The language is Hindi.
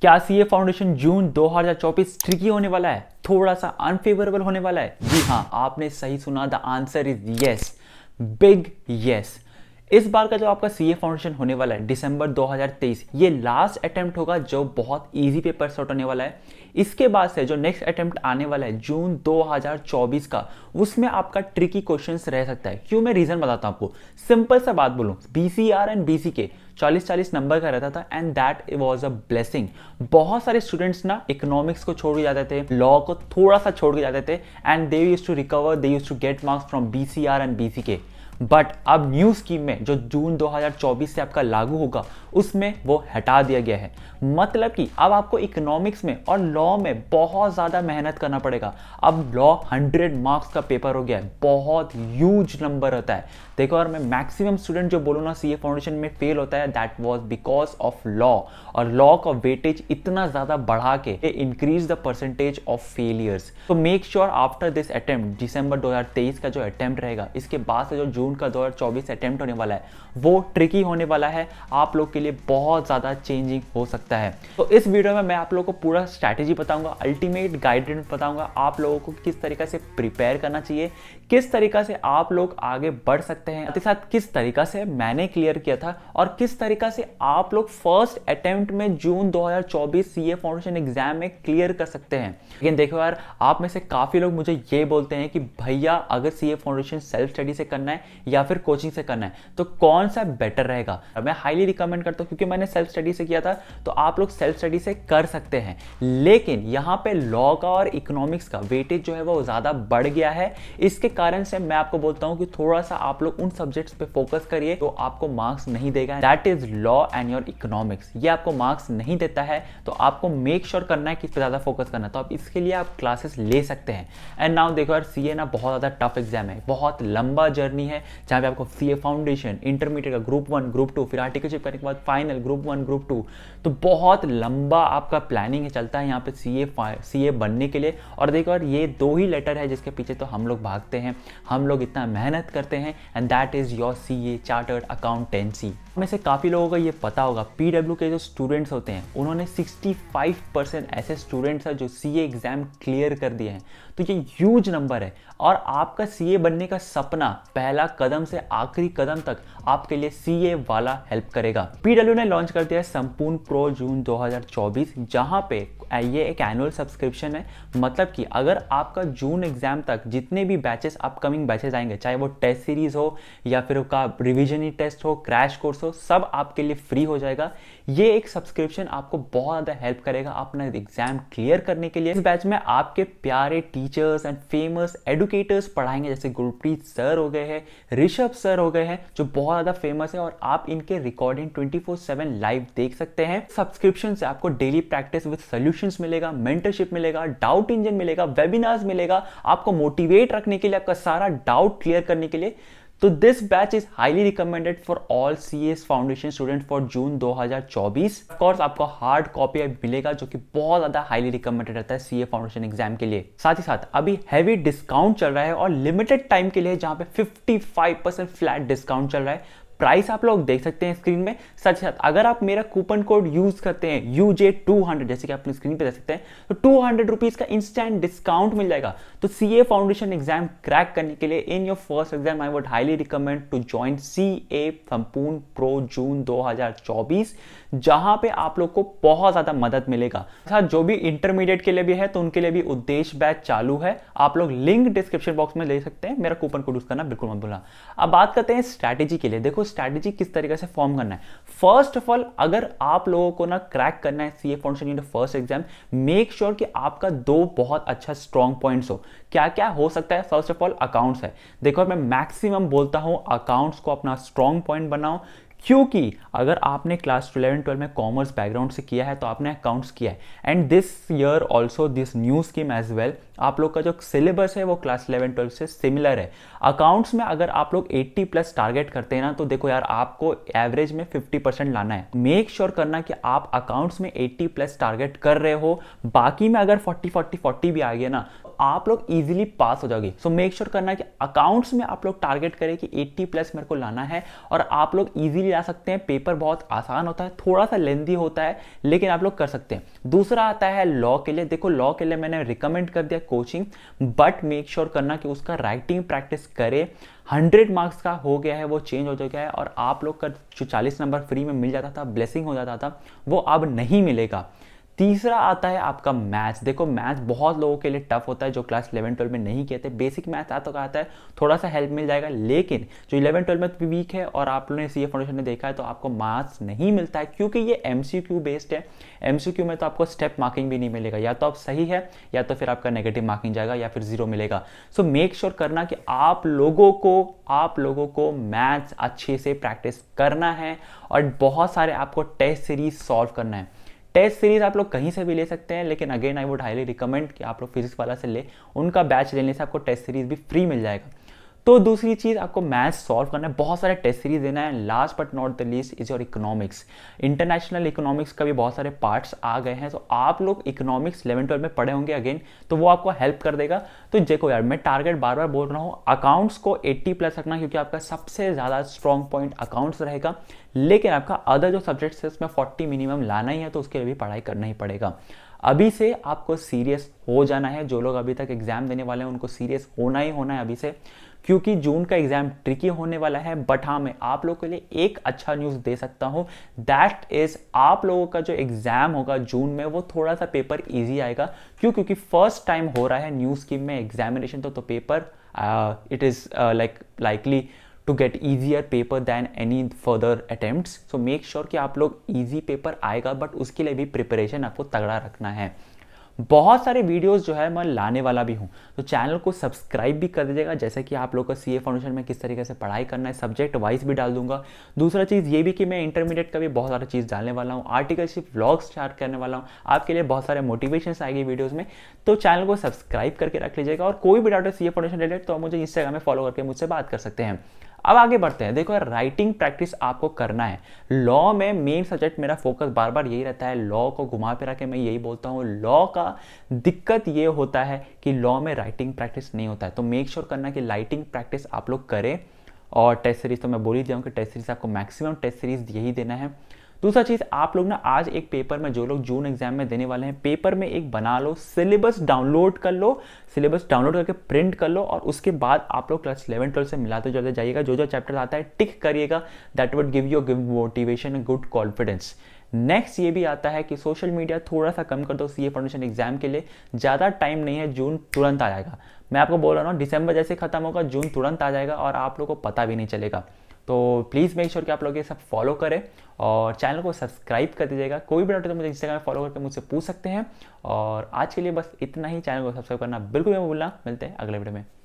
क्या सीए फाउंडेशन जून 2024 ट्रिकी होने वाला है थोड़ा सा अनफेवरेबल होने वाला है जी हाँ आपने सही सुना the answer is yes big yes इस बार का जो आपका सी फाउंडेशन होने वाला है दिसंबर 2023 ये लास्ट अटेम्प्ट होगा जो बहुत ईजी पेपर सेट होने वाला है इसके बाद से जो नेक्स्ट अटेम्प्ट आने वाला है जून 2024 का उसमें आपका ट्रिकी क्वेश्चंस रह सकता है क्यों मैं रीजन बताता हूँ आपको सिंपल सा बात बोलूँ B C R and B C के चालीस चालीस नंबर का रहता था and that was a blessing बहुत सारे स्टूडेंट्स ना इकोनॉमिक्स को छोड़ के जाते थे लॉ को थोड़ा सा छोड़ के जाते थे and they used to recover they used to get marks from B C R and B C के बट अब न्यू स्कीम में जो जून 2024 से आपका लागू होगा उसमें वो हटा दिया गया है मतलब कि अब आपको इकोनॉमिक्स में और लॉ में बहुत ज़्यादा मेहनत करना पड़ेगा अब लॉ 100 मार्क्स का पेपर हो गया है बहुत ह्यूज नंबर होता है देखो और मैं मैक्सिमम स्टूडेंट जो बोलूँ ना सी फाउंडेशन में फेल होता है that was because of law और लॉ का वेटेज इतना ज़्यादा बढ़ा के increase the percentage of failures तो make sure after this attempt December 2023 का जो अटेम्प्ट रहेगा इसके बाद से जो जून जून का दो अटैम्प्ट होने वाला है वो ट्रिकी होने वाला है आप लोग के लिए बहुत ज़्यादा चेंजिंग हो सकता है तो इस वीडियो में मैं आप लोग को पूरा स्ट्रैटेजी बताऊंगा अल्टीमेट गाइडेंस बताऊंगा आप लोगों को किस तरीके से प्रिपेयर करना चाहिए किस तरीका से आप लोग आगे बढ़ सकते हैं साथ ही साथ किस तरीका से मैंने क्लियर किया था और किस तरीका से आप लोग फर्स्ट अटेम्प्ट में जून 2024 सीए फाउंडेशन एग्जाम में क्लियर कर सकते हैं लेकिन देखो यार आप में से काफ़ी लोग मुझे ये बोलते हैं कि भैया अगर सीए फाउंडेशन सेल्फ स्टडी से करना है या फिर कोचिंग से करना है तो कौन सा बेटर रहेगा मैं हाईली रिकमेंड करता हूँ क्योंकि मैंने सेल्फ स्टडी से किया था तो आप लोग सेल्फ स्टडी से कर सकते हैं लेकिन यहाँ पे लॉ का और इकोनॉमिक्स का वेटेज जो है वो ज़्यादा बढ़ गया है इसके कारण से मैं आपको बोलता हूँ कि थोड़ा सा आप लोग उन सब्जेक्ट्स पर फोकस करिए तो आपको मार्क्स नहीं देगा that is law and your economics ये आपको मार्क्स नहीं देता है तो आपको मेक श्योर sure करना है इस पर ज़्यादा फोकस करना तो आप इसके लिए आप क्लासेस ले सकते हैं एंड नाउ देखो यार सी ना बहुत ज़्यादा टफ एग्जाम है बहुत लंबा जर्नी है जहाँ पे आपको सी ए फाउंडेशन इंटरमीडिएट का ग्रुप वन ग्रुप टू फिर आर्टिकल आर्टिकलशिप करने के बाद final group one group two तो बहुत लंबा आपका प्लानिंग है चलता है यहाँ पे सी ए सी ए बनने के लिए और देखो और ये दो ही लेटर है जिसके पीछे तो हम लोग भागते हैं हम लोग इतना मेहनत करते हैं and that is your C A chartered accountancy में से काफ़ी लोगों का ये पता होगा पी डब्ल्यू के जो स्टूडेंट्स होते हैं उन्होंने 65 परसेंट ऐसे स्टूडेंट्स हैं जो सी एग्ज़ाम क्लियर कर दिए हैं तो ये ह्यूज नंबर है और आपका सी बनने का सपना पहला कदम कदम से आखिरी कदम तक आपके लिए सी वाला हेल्प करेगा पीडब्ल्यू ने लॉन्च कर दिया है संपूर्ण प्रो जून 2024 जहां पे ये एक एनुअल सब्सक्रिप्शन है मतलब कि अगर आपका जून एग्जाम तक जितने भी बैचेस अपकमिंग बैचेस आएंगे चाहे वो टेस्ट सीरीज हो या फिर उसका रिविजन टेस्ट हो क्रैश कोर्स हो सब आपके लिए फ्री हो जाएगा ये एक सब्सक्रिप्शन आपको बहुत ज़्यादा हेल्प करेगा अपना एग्जाम क्लियर करने के लिए इस बैच में आपके प्यारे टीचर्स एंड फेमस एडुकेटर्स पढ़ाएंगे जैसे गुरप्रीत सर हो गए हैं ऋषभ सर हो गए हैं जो बहुत ज़्यादा फेमस है और आप इनके रिकॉर्डिंग ट्वेंटी फोर लाइव देख सकते हैं सब्सक्रिप्शन से आपको daily practice with solution questions मिलेगा मेंटरशिप मिलेगा डाउट इंजन मिलेगा वेबिनार्स मिलेगा आपको मोटिवेट रखने के लिए आपका सारा डाउट क्लियर करने के लिए तो this batch is highly recommended for all C S foundation student for June 2024 course आपको हार्ड कॉपी मिलेगा जो कि बहुत ज्यादा हाईली रिकमेंडेड रहता है सी ए फाउंडेशन एग्जाम के लिए साथ ही साथ अभी हैवी डिस्काउंट चल रहा है और लिमिटेड टाइम के लिए जहां पे 55 परसेंट फ्लैट डिस्काउंट चल रहा है प्राइस आप लोग देख सकते हैं स्क्रीन में साथ ही साथ अगर आप मेरा कूपन कोड यूज करते हैं यू जे टू हंड्रेड जैसे कि आप स्क्रीन पे देख सकते हैं तो टू हंड्रेड रुपीज का इंस्टेंट डिस्काउंट मिल जाएगा तो C A foundation exam crack करने के लिए in your first exam I would highly recommend to join C A Sampoorna pro जून चौबीस जहां पे आप लोग को बहुत ज्यादा मदद मिलेगा साथ जो भी इंटरमीडिएट के लिए भी है तो उनके लिए भी उद्देश्य बैच चालू है आप लोग लिंक डिस्क्रिप्शन बॉक्स में ले सकते हैं मेरा कूपन कोड यूज करना बिल्कुल मत भूलना अब बात करते हैं स्ट्रैटेजी के लिए देखो स्ट्रैटेजी किस तरीके से फॉर्म करना है फर्स्ट ऑफ ऑल अगर आप लोगों को ना क्रैक करना है C A foundation unit first exam make sure कि आपका दो बहुत अच्छा स्ट्रॉन्ग पॉइंट्स हो क्या क्या हो सकता है फर्स्ट ऑफ ऑल अकाउंट्स है देखो मैं मैक्सिमम बोलता हूँ अकाउंट्स को अपना स्ट्रॉन्ग पॉइंट बनाओ क्योंकि अगर आपने क्लास 11, 12 में कॉमर्स बैकग्राउंड से किया है तो आपने अकाउंट्स किया है and this year also this new scheme as well आप लोग का जो सिलेबस है वो क्लास इलेवन ट्वेल्व से सिमिलर है अकाउंट्स में अगर आप लोग 80 प्लस टारगेट करते हैं ना तो देखो यार आपको एवरेज में 50 परसेंट लाना है मेक श्योर sure करना कि आप अकाउंट्स में 80 प्लस टारगेट कर रहे हो बाकी में अगर 40 40 40 भी आ गया ना आप लोग इजीली पास हो जाओगे सो मेक श्योर करना कि अकाउंट्स में आप लोग टारगेट करें कि 80 प्लस मेरे को लाना है और आप लोग इजीली ला सकते हैं पेपर बहुत आसान होता है थोड़ा सा लेंदी होता है लेकिन आप लोग कर सकते हैं दूसरा आता है लॉ के लिए देखो लॉ के लिए मैंने रिकमेंड कर दिया कोचिंग बट मेक श्योर करना कि उसका राइटिंग प्रैक्टिस करे हंड्रेड मार्क्स का हो गया है वो चेंज हो चुका है और आप लोग का जो चालीस नंबर फ्री में मिल जाता था ब्लेसिंग हो जाता था वो अब नहीं मिलेगा तीसरा आता है आपका मैथ्स देखो मैथ्स बहुत लोगों के लिए टफ होता है जो क्लास इलेवन ट्वेल्व में नहीं किए थे बेसिक मैथ आता तो आता है थोड़ा सा हेल्प मिल जाएगा लेकिन जो इलेवन ट्वेल्व में भी वीक है और आप लोगों ने सी ए फाउंडेशन में देखा है तो आपको मार्क्स नहीं मिलता है क्योंकि ये एम बेस्ड है एम में तो आपको स्टेप मार्किंग भी नहीं मिलेगा या तो आप सही है या तो फिर आपका नेगेटिव मार्किंग जाएगा या फिर जीरो मिलेगा सो मेक श्योर करना कि आप लोगों को आप लोगों को मैथ्स अच्छे से प्रैक्टिस करना है और बहुत सारे आपको टेस्ट सीरीज सॉल्व करना है टेस्ट सीरीज आप लोग कहीं से भी ले सकते हैं लेकिन again I would highly recommend कि आप लोग फिजिक्स वाला से ले उनका बैच लेने से आपको टेस्ट सीरीज भी फ्री मिल जाएगा तो दूसरी चीज़ आपको मैथ सॉल्व करना है बहुत सारे टेस्ट सीरीज देना है last but not the least is your economics international economics का भी बहुत सारे पार्ट्स आ गए हैं तो आप लोग इकोनॉमिक्स इलेवन ट्वेल्व में पढ़े होंगे अगेन तो वो आपको हेल्प कर देगा तो देखो यार मैं टारगेट बार बार बोल रहा हूँ अकाउंट्स को एट्टी प्लस रखना क्योंकि आपका सबसे ज़्यादा स्ट्रॉन्ग पॉइंट अकाउंट्स रहेगा लेकिन आपका अदर जो सब्जेक्ट्स है उसमें फोर्टी मिनिमम लाना ही है तो उसके लिए भी पढ़ाई करना ही पड़ेगा अभी से आपको सीरियस हो जाना है जो लोग अभी तक एग्जाम देने वाले हैं उनको सीरियस होना ही होना है अभी से क्योंकि जून का एग्जाम ट्रिकी होने वाला है बट हाँ मैं आप लोगों के लिए एक अच्छा न्यूज़ दे सकता हूँ दैट इज़ आप लोगों का जो एग्ज़ाम होगा जून में वो थोड़ा सा पेपर ईजी आएगा क्यों क्योंकि फर्स्ट टाइम हो रहा है न्यूज़ की में एग्जामिनेशन तो, तो paper it is like likely to get easier paper than any further attempts so make sure कि आप लोग ईजी पेपर आएगा बट उसके लिए भी प्रिपरेशन आपको तगड़ा रखना है बहुत सारे वीडियोस जो है मैं लाने वाला भी हूँ तो चैनल को सब्सक्राइब भी कर दीजिएगा जैसे कि आप लोग का सी ए फाउंडेशन में किस तरीके से पढ़ाई करना है सब्जेक्ट वाइज भी डाल दूंगा दूसरा चीज़ ये भी कि मैं इंटरमीडिएट का भी बहुत सारा चीज़ डालने वाला हूँ आर्टिकलशिप व्लॉग्स स्टार्ट करने वाला हूँ आपके लिए बहुत सारे मोटिवेशन आएगी वीडियोज़ में तो चैनल को सब्सक्राइब करके रख लीजिएगा और कोई भी डाउट है सी ए फाउंडेशन रिलेटेड तो आप मुझे इंस्टाग्राम में फॉलो करके मुझसे बात कर सकते हैं अब आगे बढ़ते हैं देखो यार राइटिंग प्रैक्टिस आपको करना है लॉ में मेन सब्जेक्ट मेरा फोकस बार बार यही रहता है लॉ को घुमा फिरा के मैं यही बोलता हूँ लॉ का दिक्कत ये होता है कि लॉ में राइटिंग प्रैक्टिस नहीं होता है तो मेक श्योर sure करना कि राइटिंग प्रैक्टिस आप लोग करें और टेस्ट सीरीज तो मैं बोल ही दिया हूँ कि टेस्ट सीरीज आपको मैक्सिमम टेस्ट सीरीज यही देना है दूसरा चीज आप लोग ना आज एक पेपर में जो लोग जून एग्जाम में देने वाले हैं पेपर में एक बना लो सिलेबस डाउनलोड कर लो सिलेबस डाउनलोड करके प्रिंट कर लो और उसके बाद आप लोग क्लास इलेवन ट्वेल्व से मिलाते जुलते जाइएगा जो जो चैप्टर आता है टिक करिएगा that would give you give motivation and good confidence next ये भी आता है कि सोशल मीडिया थोड़ा सा कम कर दो सी ए फाउंडेशन एग्जाम के लिए ज़्यादा टाइम नहीं है जून तुरंत आ जाएगा मैं आपको बोल रहा हूँ डिसंबर जैसे खत्म होगा जून तुरंत आ जाएगा और आप लोग को पता भी नहीं चलेगा तो प्लीज़ मेक श्योर कि आप लोग ये सब फॉलो करें और चैनल को सब्सक्राइब कर दीजिएगा कोई भी डाउट तो मुझे इंस्टाग्राम फॉलो करके मुझसे पूछ सकते हैं और आज के लिए बस इतना ही चैनल को सब्सक्राइब करना बिल्कुल भी भूलना मिलते हैं अगले वीडियो में